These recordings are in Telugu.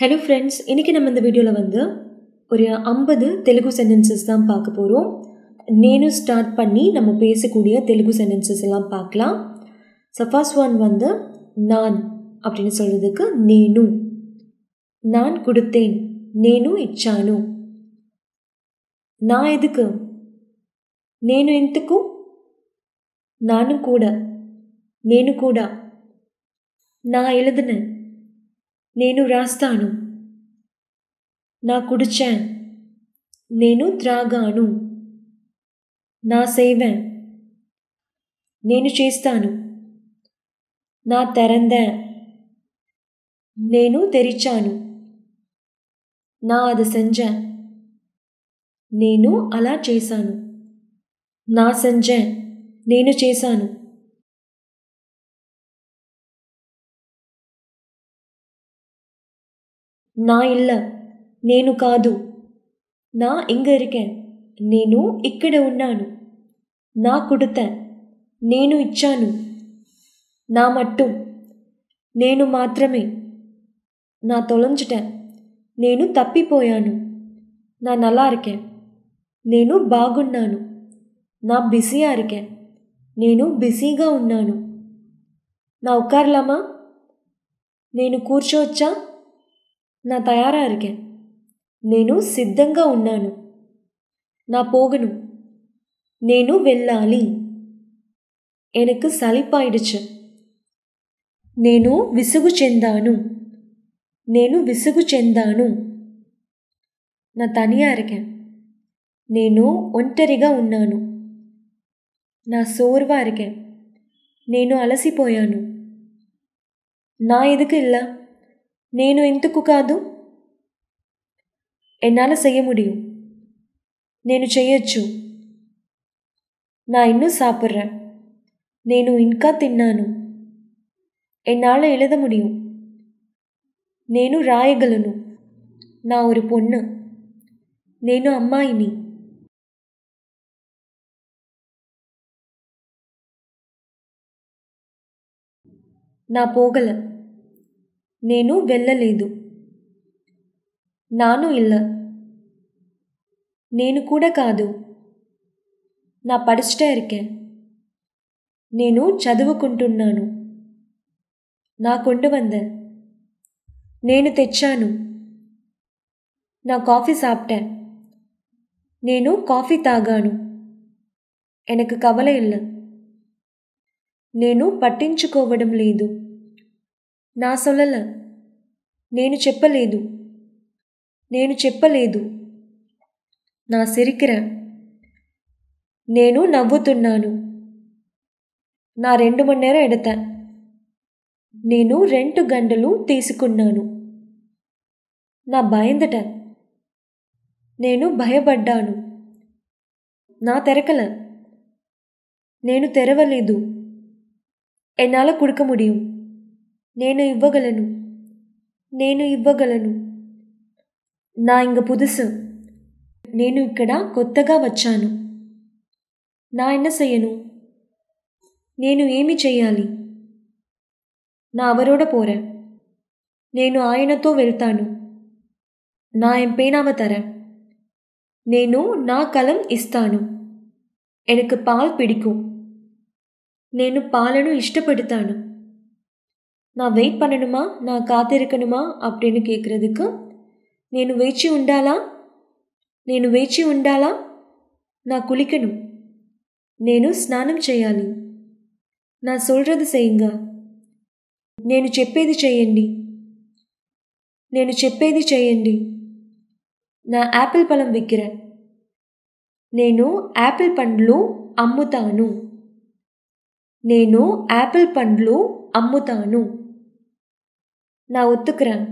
ஹலோ ஃப்ரெண்ட்ஸ் இன்றைக்கி நம்ம இந்த வீடியோவில் வந்து ஒரு ஐம்பது தெலுங்கு சென்டென்சஸ் தான் பார்க்க போகிறோம் நேனும் ஸ்டார்ட் பண்ணி நம்ம பேசக்கூடிய தெலுங்கு சென்டென்சஸ் எல்லாம் பார்க்கலாம் ஸோ ஃபர்ஸ்ட் ஒன் வந்து நான் அப்படின்னு சொல்கிறதுக்கு நேனு நான் கொடுத்தேன் நேனு இச்சானு நான் எதுக்கு நேனு எந்தக்கும் நானும் கூட நேனு கூட நான் எழுதுனேன் నేను రాస్తాను నా కుడిచా నేను త్రాగాను నా సేవ నేను చేస్తాను నా తెరంద నేను తెరిచాను నా అది సంజ నేను అలా చేశాను నా సంజ నేను చేశాను నా இல்லை నేను కాదు నా ఇంగ ఇరికెన్ నేను ఇక్కడ ఉన్నాను నా కుడత నేను ఇచ్చాను నా మట్టు నేను మాత్రమే నా తొలంచుట నేను తప్పిపోయాను నా నలా నేను బాగున్నాను నా బిజీ ఆరికే నేను బిజీగా ఉన్నాను నా ఉకార్లమా నేను కూర్చోవచ్చా நான் தயாராக இருக்கேன் నేను సిద్ధంగా ఉన్నాను నా పోగను నేను వెళ్ళాలి ఎనకు సలిపాయిడుచు నేను విసుగు చెందాను నేను విసుగు చెందాను నా తనియారికే నేను ఒంటరిగా ఉన్నాను నా సోర్వా నేను అలసిపోయాను నా ఎదుకు ఇలా నేను ఎందుకు కాదు என்னால் செய்ய முடியும் నేను చేయొచ్చు நான் இன்னும் சாப்பிட்றேன் నేను ఇంకా తిన్నాను என்னால் எழுத முடியும் నేను రాయగలను నా ஒரு பொண்ணு నేను అమ్మాయిని நான் போகலை నేను వెళ్ళలేదు నాను ఇల్ల నేను కూడా కాదు నా படிச்சுட்டே నేను చదువుకుంటున్నాను నా కొండు వంద నేను తెచ్చాను నా కాఫీ సాప్టా నేను కాఫీ తాగాను ఎనకు కవల ఇల్ల నేను పట్టించుకోవడం లేదు నా సొలల నేను చెప్పలేదు నేను చెప్పలేదు నా సిరికిర నేను నవ్వుతున్నాను నా రెండు మన్నెర ఎడత నేను రెండు గంటలు తీసుకున్నాను నా భయందట నేను భయపడ్డాను నా తెరకల నేను తెరవలేదు ఎన్నాల కుడుక ముడియం నేను ఇవ్వగలను నేను ఇవ్వగలను నా ఇంక పుదుసు నేను ఇక్కడ కొత్తగా వచ్చాను నా என்ன செய்யணும் నేను ఏమి చేయాలి నా అవరోడ పోరా నేను ఆయనతో వెళ్తాను నా ఎంపేనావ తర నేను నా కలం ఇస్తాను ఎనకు పాల్ పిడికు నేను పాలను ఇష్టపడతాను நான் வெயிட் பண்ணணுமா நான் காத்திருக்கணுமா அப்படின்னு கேட்குறதுக்கு నేను వేచి ఉండాలా నేను వేచి ఉండాలా నా కులికను నేను స్నానం చేయాలి నా సొల్రది చేయంగా నేను చెప్పేది చేయండి నేను చెప్పేది చేయండి నా యాపిల్ పలం విక్కిర నేను యాపిల్ పండ్లు అమ్ముతాను నేను యాపిల్ పండ్లు అమ్ముతాను నా ஒத்துக்கிறேன்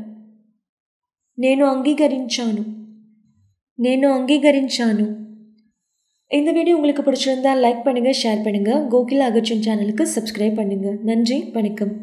నేను அங்கீகரிச்சாను నేను அங்கீகரிச்சாను இந்த வீடியோ உங்களுக்கு பிடிச்சிருந்தா லைக் பண்ணுங்கள் ஷேர் பண்ணுங்கள் கோகிலா அகர்ஜுன் சேனலுக்கு சப்ஸ்கிரைப் பண்ணுங்கள் நன்றி வணக்கம்